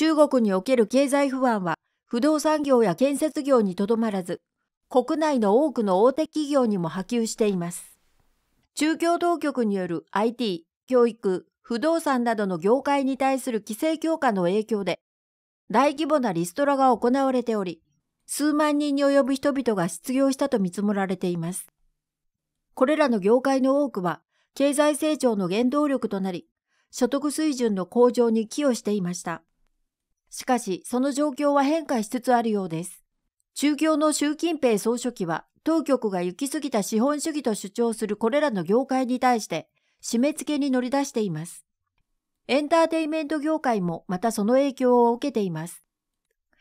中国における経済不安は不動産業や建設業にとどまらず、国内の多くの大手企業にも波及しています。中共当局による IT、教育、不動産などの業界に対する規制強化の影響で、大規模なリストラが行われており、数万人に及ぶ人々が失業したと見積もられています。これらの業界の多くは、経済成長の原動力となり、所得水準の向上に寄与していました。しかし、その状況は変化しつつあるようです。中共の習近平総書記は、当局が行き過ぎた資本主義と主張するこれらの業界に対して、締め付けに乗り出しています。エンターテインメント業界もまたその影響を受けています。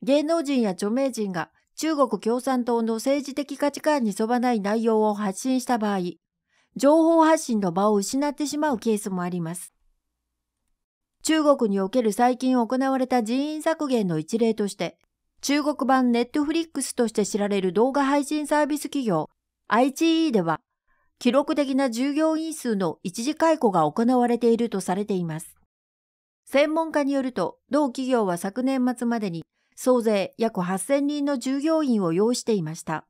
芸能人や著名人が中国共産党の政治的価値観に沿わない内容を発信した場合、情報発信の場を失ってしまうケースもあります。中国における最近行われた人員削減の一例として、中国版ネットフリックスとして知られる動画配信サービス企業 IGE では、記録的な従業員数の一時解雇が行われているとされています。専門家によると、同企業は昨年末までに総勢約8000人の従業員を要していました。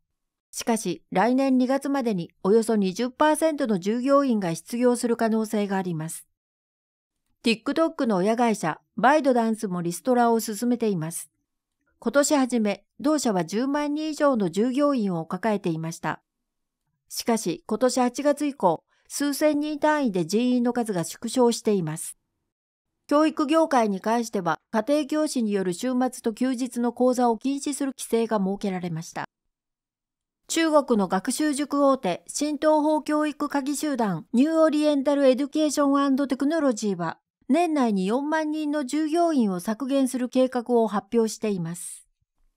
しかし、来年2月までにおよそ20%の従業員が失業する可能性があります。TikTok の親会社、バイドダンスもリストラを進めています。今年初め、同社は10万人以上の従業員を抱えていました。しかし、今年8月以降、数千人単位で人員の数が縮小しています。教育業界に関しては、家庭教師による週末と休日の講座を禁止する規制が設けられました。中国の学習塾大手、新東方教育鍵集団、ニューオリエンタルエデュケーションテクノロジーは、年内に4万人の従業員を削減する計画を発表しています。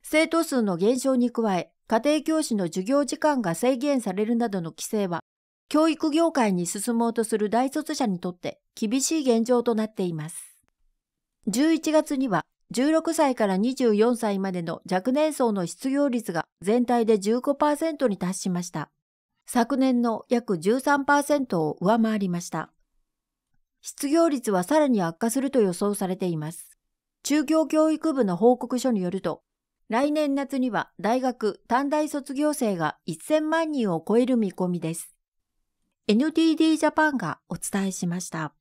生徒数の減少に加え、家庭教師の授業時間が制限されるなどの規制は、教育業界に進もうとする大卒者にとって厳しい現状となっています。11月には16歳から24歳までの若年層の失業率が全体で15%に達しました。昨年の約13%を上回りました。失業率はさらに悪化すると予想されています。中京教育部の報告書によると、来年夏には大学、短大卒業生が1000万人を超える見込みです。NTD ジャパンがお伝えしました。